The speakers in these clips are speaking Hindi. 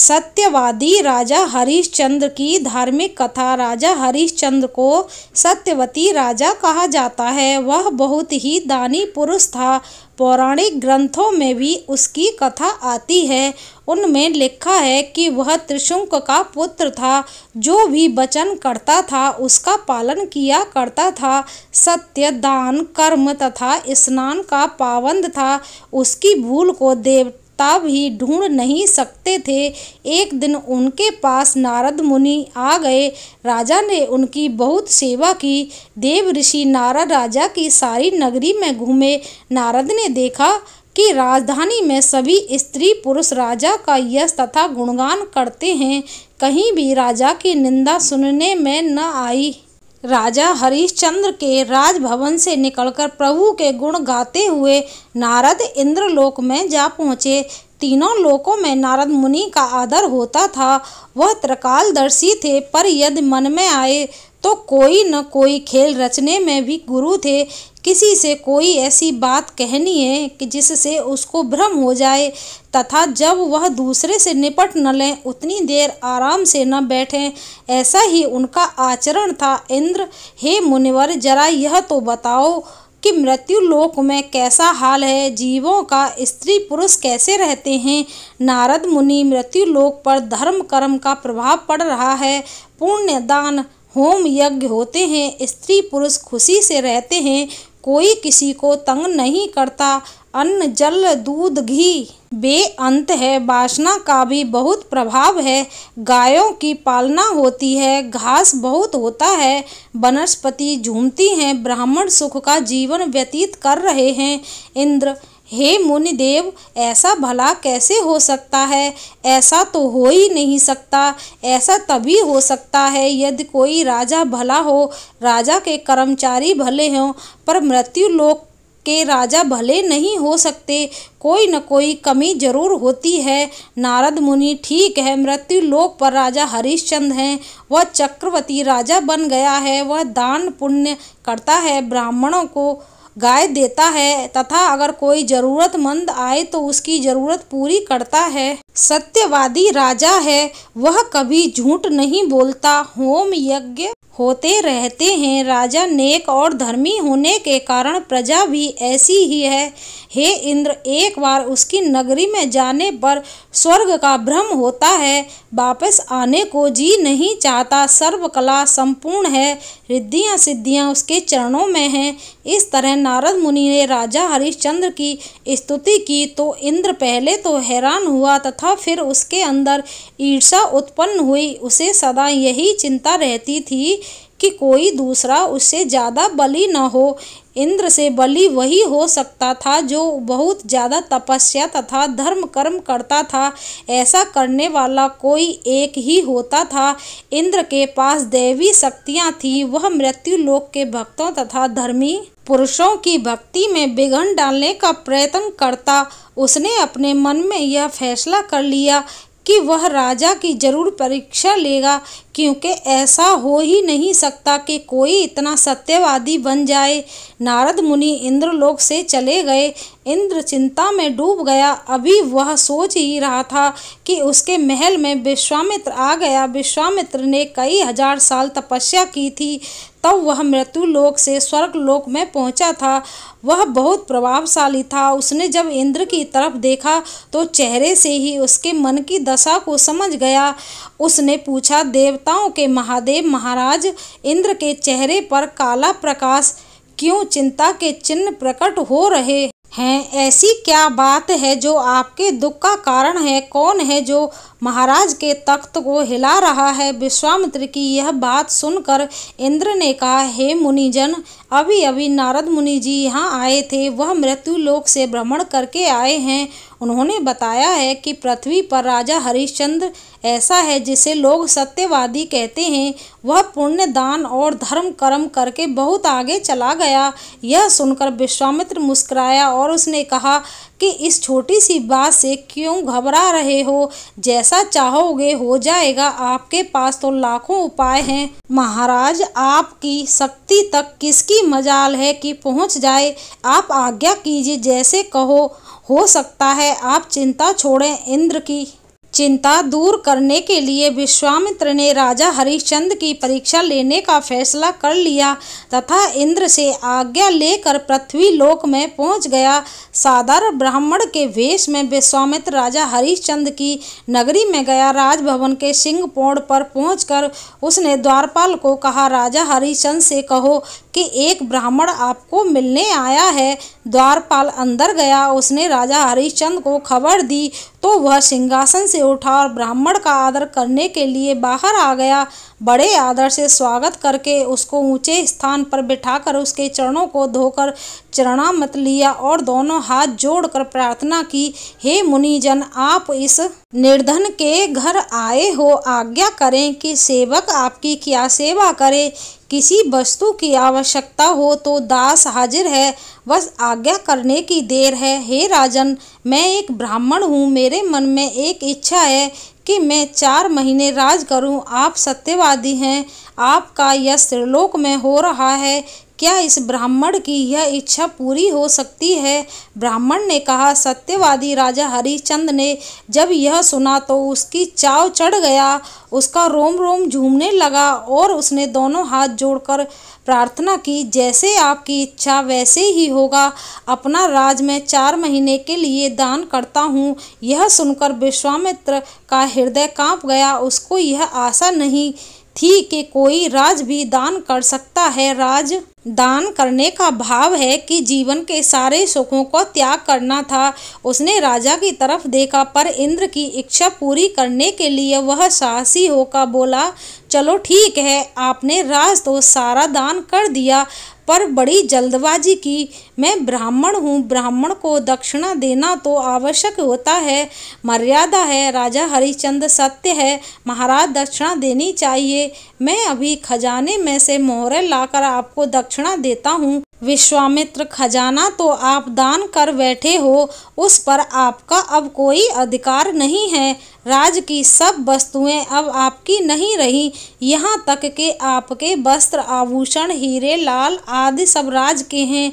सत्यवादी राजा हरिश्चंद्र की धार्मिक कथा राजा हरिश्चंद्र को सत्यवती राजा कहा जाता है वह बहुत ही दानी पुरुष था पौराणिक ग्रंथों में भी उसकी कथा आती है उनमें लिखा है कि वह त्रिशुंक का पुत्र था जो भी वचन करता था उसका पालन किया करता था सत्य दान कर्म तथा स्नान का पावंद था उसकी भूल को देव पत्ता भी ढूंढ नहीं सकते थे एक दिन उनके पास नारद मुनि आ गए राजा ने उनकी बहुत सेवा की देव ऋषि नारद राजा की सारी नगरी में घूमे नारद ने देखा कि राजधानी में सभी स्त्री पुरुष राजा का यश तथा गुणगान करते हैं कहीं भी राजा की निंदा सुनने में न आई राजा हरिश्चंद्र के राजभवन से निकलकर प्रभु के गुण गाते हुए नारद इंद्रलोक में जा पहुँचे तीनों लोकों में नारद मुनि का आदर होता था वह त्रिकालदर्शी थे पर यदि मन में आए तो कोई न कोई खेल रचने में भी गुरु थे किसी से कोई ऐसी बात कहनी है कि जिससे उसको भ्रम हो जाए तथा जब वह दूसरे से निपट न लें उतनी देर आराम से न बैठें ऐसा ही उनका आचरण था इंद्र हे मुनिवर जरा यह तो बताओ कि मृत्यु लोक में कैसा हाल है जीवों का स्त्री पुरुष कैसे रहते हैं नारद मुनि मृत्यु लोक पर धर्म कर्म का प्रभाव पड़ रहा है पुण्य दान होम यज्ञ होते हैं स्त्री पुरुष खुशी से रहते हैं कोई किसी को तंग नहीं करता अन्न जल दूध घी बेअंत है वासना का भी बहुत प्रभाव है गायों की पालना होती है घास बहुत होता है वनस्पति झूमती हैं ब्राह्मण सुख का जीवन व्यतीत कर रहे हैं इंद्र हे मुनिदेव ऐसा भला कैसे हो सकता है ऐसा तो हो ही नहीं सकता ऐसा तभी हो सकता है यदि कोई राजा भला हो राजा के कर्मचारी भले हों पर मृत्यु लोक के राजा भले नहीं हो सकते कोई न कोई कमी जरूर होती है नारद मुनि ठीक है मृत्यु लोक पर राजा हरिश्चंद्र हैं वह चक्रवर्ती राजा बन गया है वह दान पुण्य करता है ब्राह्मणों को गाय देता है तथा अगर कोई जरूरतमंद आए तो उसकी जरूरत पूरी करता है सत्यवादी राजा है वह कभी झूठ नहीं बोलता होम यज्ञ होते रहते हैं राजा नेक और धर्मी होने के कारण प्रजा भी ऐसी ही है हे इंद्र एक बार उसकी नगरी में जाने पर स्वर्ग का भ्रम होता है वापस आने को जी नहीं चाहता सर्वकला संपूर्ण है रिद्धियां सिद्धियाँ उसके चरणों में हैं इस तरह नारद मुनि ने राजा हरिश्चंद्र की स्तुति की तो इंद्र पहले तो हैरान हुआ तथा फिर उसके अंदर ईर्षा उत्पन्न हुई उसे सदा यही चिंता रहती थी कि कोई दूसरा उससे ज़्यादा बली न हो इंद्र से बलि वही हो सकता था जो बहुत ज़्यादा तपस्या तथा धर्म कर्म करता था ऐसा करने वाला कोई एक ही होता था इंद्र के पास दैवी शक्तियाँ थीं वह मृत्यु लोक के भक्तों तथा धर्मी पुरुषों की भक्ति में विघन डालने का प्रयत्न करता उसने अपने मन में यह फैसला कर लिया कि वह राजा की जरूर परीक्षा लेगा क्योंकि ऐसा हो ही नहीं सकता कि कोई इतना सत्यवादी बन जाए नारद मुनि इंद्रलोक से चले गए इंद्र चिंता में डूब गया अभी वह सोच ही रहा था कि उसके महल में विश्वामित्र आ गया विश्वामित्र ने कई हजार साल तपस्या की थी तब वह मृत्यु लोक से स्वर्ग लोक में पहुंचा था वह बहुत प्रभावशाली था उसने जब इंद्र की तरफ देखा तो चेहरे से ही उसके मन की दशा को समझ गया उसने पूछा देवताओं के महादेव महाराज इंद्र के चेहरे पर काला प्रकाश क्यों चिंता के चिन्ह प्रकट हो रहे हैं ऐसी क्या बात है जो आपके दुख का कारण है कौन है जो महाराज के तख्त को हिला रहा है विश्वामित्र की यह बात सुनकर इंद्र ने कहा हे मुनिजन अभी अभी नारद मुनि जी यहाँ आए थे वह मृत्यु लोक से भ्रमण करके आए हैं उन्होंने बताया है कि पृथ्वी पर राजा हरिश्चंद्र ऐसा है जिसे लोग सत्यवादी कहते हैं वह पुण्य दान और धर्म कर्म करके बहुत आगे चला गया यह सुनकर विश्वामित्र मुस्कुराया और उसने कहा कि इस छोटी सी बात से क्यों घबरा रहे हो जैसा चाहोगे हो जाएगा आपके पास तो लाखों उपाय हैं महाराज आपकी शक्ति तक किसकी मजाल है कि पहुंच जाए आप आज्ञा कीजिए जैसे कहो हो सकता है आप चिंता छोड़ें इंद्र की चिंता दूर करने के लिए विश्वामित्र ने राजा हरिश्चंद्र की परीक्षा लेने का फैसला कर लिया तथा इंद्र से आज्ञा लेकर पृथ्वी लोक में पहुंच गया सादर ब्राह्मण के वेश में विश्वामित्र राजा हरिश्चंद्र की नगरी में गया राजभवन के सिंहपोड़ पर पहुंचकर उसने द्वारपाल को कहा राजा हरिश्चंद्र से कहो कि एक ब्राह्मण आपको मिलने आया है द्वारपाल अंदर गया उसने राजा हरिश्चंद को खबर दी तो वह सिंहासन से उठा और ब्राह्मण का आदर करने के लिए बाहर आ गया बड़े आदर से स्वागत करके उसको ऊंचे स्थान पर बिठाकर उसके चरणों को धोकर चरणामत लिया और दोनों हाथ जोड़कर प्रार्थना की हे मुनिजन आप इस निर्धन के घर आए हो आज्ञा करें कि सेवक आपकी क्या सेवा करे किसी वस्तु की आवश्यकता हो तो दास हाजिर है बस आज्ञा करने की देर है हे राजन मैं एक ब्राह्मण हूँ मेरे मन में एक इच्छा है कि मैं चार महीने राज करूं आप सत्यवादी हैं आपका यह त्रिलोक में हो रहा है क्या इस ब्राह्मण की यह इच्छा पूरी हो सकती है ब्राह्मण ने कहा सत्यवादी राजा हरिचंद ने जब यह सुना तो उसकी चाव चढ़ गया उसका रोम रोम झूमने लगा और उसने दोनों हाथ जोड़कर प्रार्थना की जैसे आपकी इच्छा वैसे ही होगा अपना राज मैं चार महीने के लिए दान करता हूँ यह सुनकर विश्वामित्र का हृदय कांप गया उसको यह आशा नहीं थी कि कोई राज भी दान कर सकता है राज दान करने का भाव है कि जीवन के सारे सुखों को त्याग करना था उसने राजा की तरफ देखा पर इंद्र की इच्छा पूरी करने के लिए वह साहसी होकर बोला चलो ठीक है आपने राज तो सारा दान कर दिया पर बड़ी जल्दबाजी की मैं ब्राह्मण हूँ ब्राह्मण को दक्षिणा देना तो आवश्यक होता है मर्यादा है राजा हरिचंद सत्य है महाराज दक्षिणा देनी चाहिए मैं अभी खजाने में से मोहरे लाकर आपको दक्षिणा देता हूँ विश्वामित्र खजाना तो आप दान कर बैठे हो उस पर आपका अब कोई अधिकार नहीं है राज की सब वस्तुएं अब आपकी नहीं रही यहाँ तक के आपके वस्त्र आभूषण हीरे लाल आदि सब राज के हैं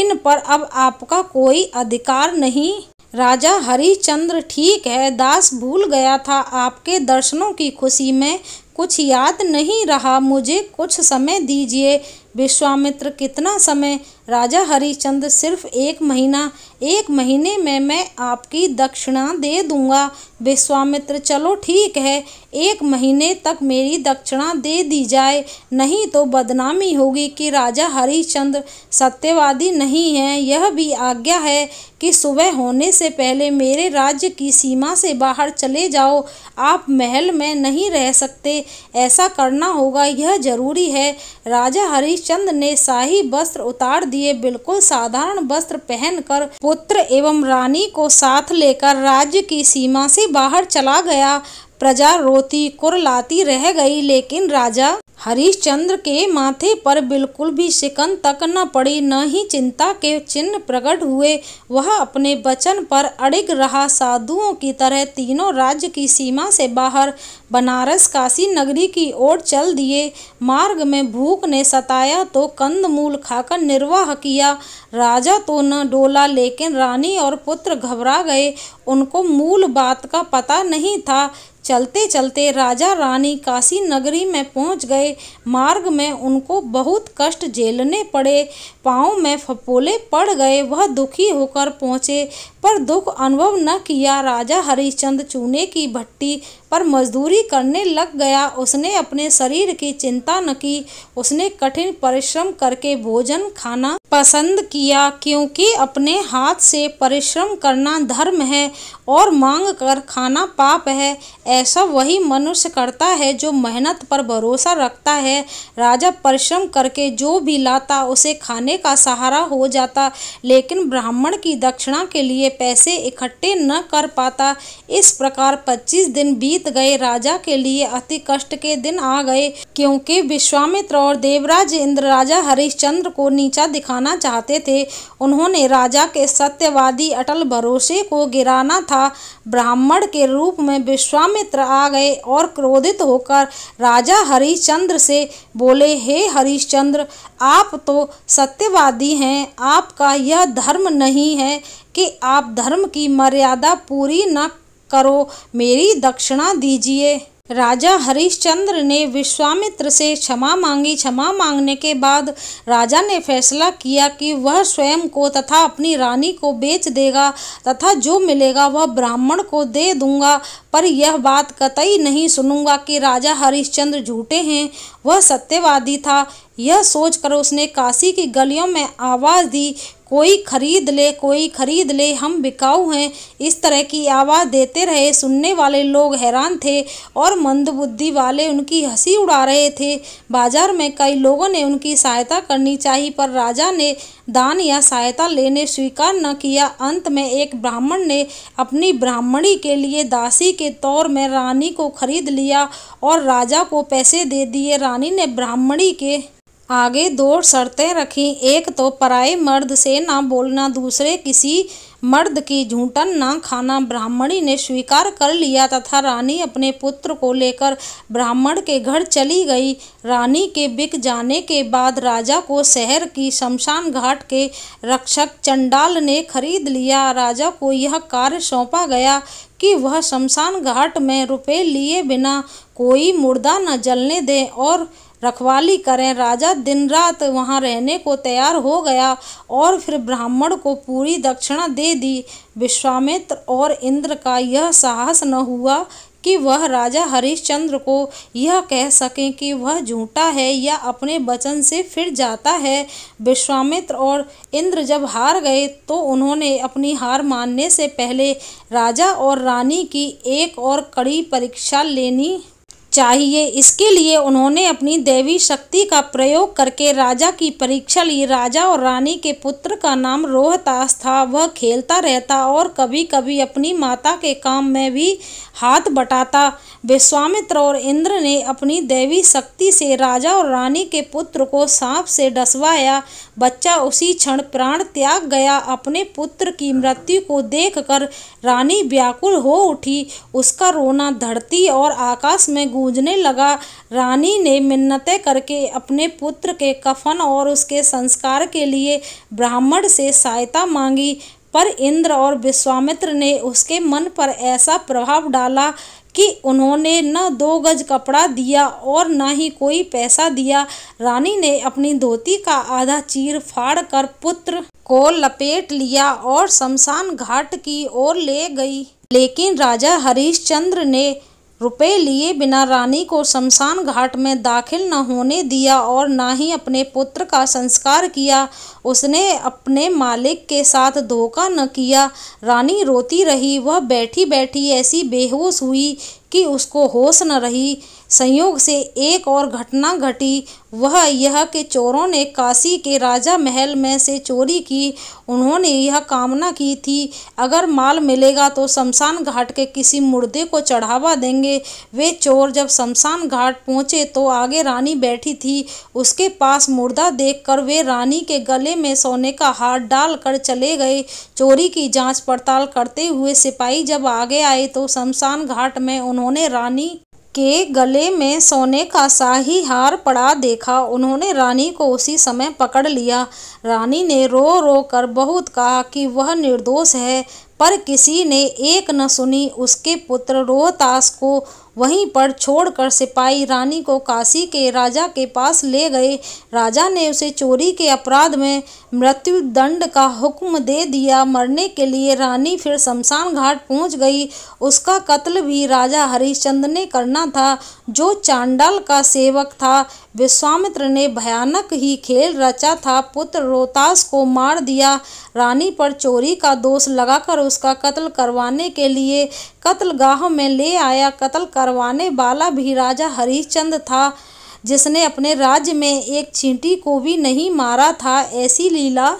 इन पर अब आपका कोई अधिकार नहीं राजा हरिचंद्र ठीक है दास भूल गया था आपके दर्शनों की खुशी में कुछ याद नहीं रहा मुझे कुछ समय दीजिए विश्वामित्र कितना समय राजा हरिचंद सिर्फ एक महीना एक महीने में मैं आपकी दक्षिणा दे दूंगा विश्वामित्र चलो ठीक है एक महीने तक मेरी दक्षिणा दे दी जाए नहीं तो बदनामी होगी कि राजा हरिचंद सत्यवादी नहीं हैं यह भी आज्ञा है कि सुबह होने से पहले मेरे राज्य की सीमा से बाहर चले जाओ आप महल में नहीं रह सकते ऐसा करना होगा यह जरूरी है राजा हरिश्चंद्र चंद ने शाही वस्त्र उतार दिए बिल्कुल साधारण वस्त्र पहनकर पुत्र एवं रानी को साथ लेकर राज्य की सीमा से बाहर चला गया प्रजा रोती कुरलाती रह गई लेकिन राजा हरिश्चंद्र के माथे पर बिल्कुल भी शिकन तक न पड़ी न ही चिंता के चिन्ह प्रकट हुए वह अपने वचन पर अड़िग रहा साधुओं की तरह तीनों राज्य की सीमा से बाहर बनारस काशी नगरी की ओर चल दिए मार्ग में भूख ने सताया तो कंदमूल खाकर निर्वाह किया राजा तो न डोला लेकिन रानी और पुत्र घबरा गए उनको मूल बात का पता नहीं था चलते चलते राजा रानी काशी नगरी में पहुंच गए मार्ग में उनको बहुत कष्ट झेलने पड़े पाँव में फपोले पड़ गए वह दुखी होकर पहुँचे पर दुख अनुभव न किया राजा हरिश्चंद्र चूने की भट्टी पर मजदूरी करने लग गया उसने अपने शरीर की चिंता न की उसने कठिन परिश्रम करके भोजन खाना पसंद किया क्योंकि अपने हाथ से परिश्रम करना धर्म है और मांग कर खाना पाप है ऐसा वही मनुष्य करता है जो मेहनत पर भरोसा रखता है राजा परिश्रम करके जो भी लाता उसे खाने का सहारा हो जाता लेकिन ब्राह्मण की दक्षिणा के लिए पैसे इकट्ठे न कर पाता इस प्रकार 25 दिन बीत बीत गए राजा के लिए अति कष्ट के दिन आ गए क्योंकि विश्वामित्र और देवराज इंद्र राजा हरिश्चंद्र को नीचा दिखाना चाहते थे उन्होंने राजा के सत्यवादी अटल भरोसे को गिराना था ब्राह्मण के रूप में विश्वामित्र आ गए और क्रोधित होकर राजा हरिश्चंद्र से बोले हे हरिश्चंद्र आप तो सत्यवादी हैं आपका यह धर्म नहीं है कि आप धर्म की मर्यादा पूरी न करो मेरी दक्षिणा दीजिए राजा हरिश्चंद्र ने विश्वामित्र से क्षमा मांगी क्षमा मांगने के बाद राजा ने फैसला किया कि वह स्वयं को तथा अपनी रानी को बेच देगा तथा जो मिलेगा वह ब्राह्मण को दे दूंगा पर यह बात कतई नहीं सुनूंगा कि राजा हरिश्चंद्र झूठे हैं वह सत्यवादी था यह सोचकर उसने काशी की गलियों में आवाज़ दी कोई खरीद ले कोई खरीद ले हम बिकाऊ हैं इस तरह की आवाज़ देते रहे सुनने वाले लोग हैरान थे और मंदबुद्धि वाले उनकी हंसी उड़ा रहे थे बाजार में कई लोगों ने उनकी सहायता करनी चाहिए पर राजा ने दान या सहायता लेने स्वीकार न किया अंत में एक ब्राह्मण ने अपनी ब्राह्मणी के लिए दासी के तौर में रानी को खरीद लिया और राजा को पैसे दे दिए रानी ने ब्राह्मणी के आगे दो शर्तें रखी एक तो पराए मर्द से ना बोलना दूसरे किसी मर्द की झूठन ना खाना ब्राह्मणी ने स्वीकार कर लिया तथा रानी अपने पुत्र को लेकर ब्राह्मण के घर चली गई रानी के बिक जाने के बाद राजा को शहर की शमशान घाट के रक्षक चंडाल ने खरीद लिया राजा को यह कार्य सौंपा गया कि वह शमशान घाट में रुपए लिए बिना कोई मुर्दा न जलने दे और रखवाली करें राजा दिन रात वहाँ रहने को तैयार हो गया और फिर ब्राह्मण को पूरी दक्षिणा दे दी विश्वामित्र और इंद्र का यह साहस न हुआ कि वह राजा हरिश्चंद्र को यह कह सकें कि वह झूठा है या अपने वचन से फिर जाता है विश्वामित्र और इंद्र जब हार गए तो उन्होंने अपनी हार मानने से पहले राजा और रानी की एक और कड़ी परीक्षा लेनी चाहिए इसके लिए उन्होंने अपनी देवी शक्ति का प्रयोग करके राजा की परीक्षा ली राजा और रानी के पुत्र का नाम रोहतास था वह खेलता रहता और कभी कभी अपनी माता के काम में भी हाथ बटाता विश्वामित्र और इंद्र ने अपनी देवी शक्ति से राजा और रानी के पुत्र को सांप से डसवाया बच्चा उसी क्षण प्राण त्याग गया अपने पुत्र की मृत्यु को देख रानी व्याकुल हो उठी उसका रोना धरती और आकाश में गूंजने लगा रानी ने मिन्नतें करके अपने पुत्र के कफन और उसके संस्कार के लिए ब्राह्मण से सहायता मांगी पर इंद्र और विश्वामित्र ने उसके मन पर ऐसा प्रभाव डाला कि उन्होंने न दो गज कपड़ा दिया और न ही कोई पैसा दिया रानी ने अपनी धोती का आधा चीर फाड़ कर पुत्र को लपेट लिया और शमशान घाट की ओर ले गई लेकिन राजा हरिश्चंद्र ने रुपए लिए बिना रानी को शमशान घाट में दाखिल न होने दिया और ना ही अपने पुत्र का संस्कार किया उसने अपने मालिक के साथ धोखा न किया रानी रोती रही वह बैठी बैठी ऐसी बेहोश हुई कि उसको होश न रही संयोग से एक और घटना घटी वह यह कि चोरों ने काशी के राजा महल में से चोरी की उन्होंने यह कामना की थी अगर माल मिलेगा तो शमशान घाट के किसी मुर्दे को चढ़ावा देंगे वे चोर जब शमशान घाट पहुँचे तो आगे रानी बैठी थी उसके पास मुर्दा देखकर वे रानी के गले में सोने का हार डालकर चले गए चोरी की जांच पड़ताल करते हुए सिपाही जब आगे आए तो शमशान घाट में उन्होंने रानी के गले में सोने का शाही हार पड़ा देखा उन्होंने रानी को उसी समय पकड़ लिया रानी ने रो रो कर बहुत कहा कि वह निर्दोष है पर किसी ने एक न सुनी उसके पुत्र रोहतास को वहीं पर छोड़कर सिपाही रानी को काशी के राजा के पास ले गए राजा ने उसे चोरी के अपराध में मृत्यु दंड का हुक्म दे दिया मरने के लिए रानी फिर शमशान घाट पहुंच गई उसका कत्ल भी राजा हरिश्चंद ने करना था जो चांडाल का सेवक था विश्वामित्र ने भयानक ही खेल रचा था पुत्र रोहतास को मार दिया रानी पर चोरी का दोष लगाकर उसका कत्ल करवाने के लिए कत्लगाह में ले आया कत्ल करवाने वाला भी राजा हरिश्चंद था जिसने अपने राज्य में एक चींटी को भी नहीं मारा था ऐसी लीला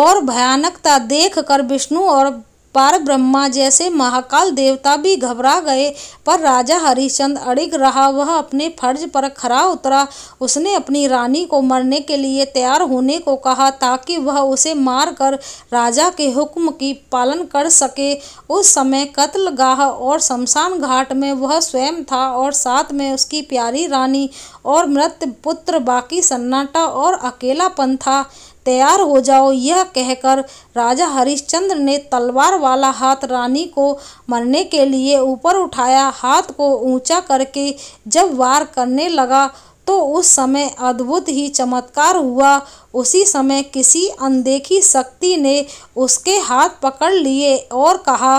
और भयानकता देख कर विष्णु और पार ब्रह्मा जैसे महाकाल देवता भी घबरा गए पर राजा हरिश्चंद अड़िग रहा वह अपने फर्ज पर खरा उतरा उसने अपनी रानी को मरने के लिए तैयार होने को कहा ताकि वह उसे मारकर राजा के हुक्म की पालन कर सके उस समय कत्लगाह और शमशान घाट में वह स्वयं था और साथ में उसकी प्यारी रानी और मृत पुत्र बाकी सन्नाटा और अकेलापन था तैयार हो जाओ यह कहकर राजा हरिश्चंद्र ने तलवार वाला हाथ रानी को मरने के लिए ऊपर उठाया हाथ को ऊंचा करके जब वार करने लगा तो उस समय अद्भुत ही चमत्कार हुआ उसी समय किसी अनदेखी शक्ति ने उसके हाथ पकड़ लिए और कहा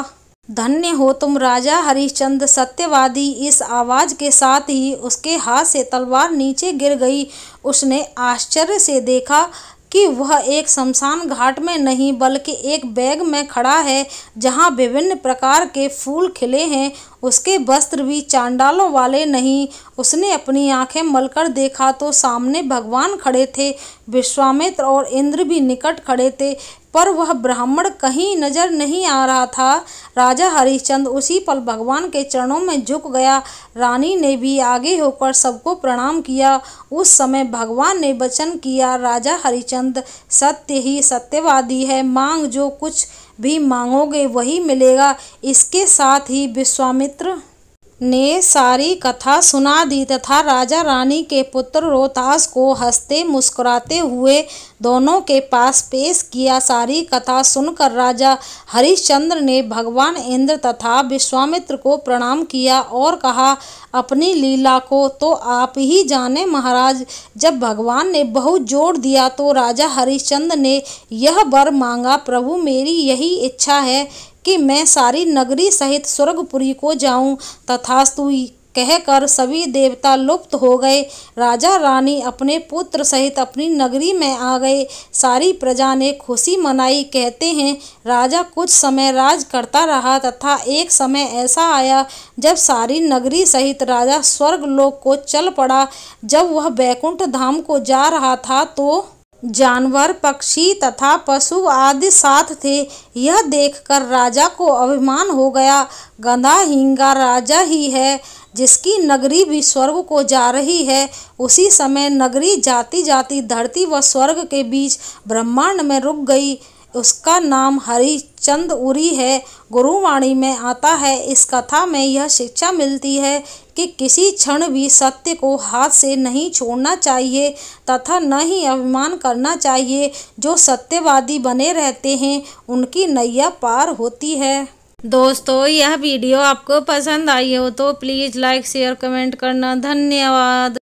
धन्य हो तुम राजा हरिश्चंद्र सत्यवादी इस आवाज़ के साथ ही उसके हाथ से तलवार नीचे गिर गई उसने आश्चर्य से देखा कि वह एक शमशान घाट में नहीं बल्कि एक बैग में खड़ा है जहाँ विभिन्न प्रकार के फूल खिले हैं उसके वस्त्र भी चांडालों वाले नहीं उसने अपनी आंखें मलकर देखा तो सामने भगवान खड़े थे विश्वामित्र और इंद्र भी निकट खड़े थे पर वह ब्राह्मण कहीं नजर नहीं आ रहा था राजा हरिश्चंद उसी पल भगवान के चरणों में झुक गया रानी ने भी आगे होकर सबको प्रणाम किया उस समय भगवान ने वचन किया राजा हरिश्चंद्र सत्य ही सत्यवादी है मांग जो कुछ भी मांगोगे वही मिलेगा इसके साथ ही विश्वामित्र ने सारी कथा सुना दी तथा राजा रानी के पुत्र रोहतास को हंसते मुस्कुराते हुए दोनों के पास पेश किया सारी कथा सुनकर राजा हरिश्चंद्र ने भगवान इंद्र तथा विश्वामित्र को प्रणाम किया और कहा अपनी लीला को तो आप ही जाने महाराज जब भगवान ने बहुत जोर दिया तो राजा हरिश्चंद्र ने यह वर मांगा प्रभु मेरी यही इच्छा है कि मैं सारी नगरी सहित स्वर्गपुरी को जाऊं तथास्तु कहकर सभी देवता लुप्त हो गए राजा रानी अपने पुत्र सहित अपनी नगरी में आ गए सारी प्रजा ने खुशी मनाई कहते हैं राजा कुछ समय राज करता रहा तथा एक समय ऐसा आया जब सारी नगरी सहित राजा स्वर्ग लोक को चल पड़ा जब वह बैकुंठ धाम को जा रहा था तो जानवर पक्षी तथा पशु आदि साथ थे यह देखकर राजा को अभिमान हो गया गंदा हींगा राजा ही है जिसकी नगरी भी स्वर्ग को जा रही है उसी समय नगरी जाती जाती धरती व स्वर्ग के बीच ब्रह्मांड में रुक गई उसका नाम हरिचंद उरी है गुरुवाणी में आता है इस कथा में यह शिक्षा मिलती है कि किसी क्षण भी सत्य को हाथ से नहीं छोड़ना चाहिए तथा न ही अभिमान करना चाहिए जो सत्यवादी बने रहते हैं उनकी नैया पार होती है दोस्तों यह वीडियो आपको पसंद आई हो तो प्लीज़ लाइक शेयर कमेंट करना धन्यवाद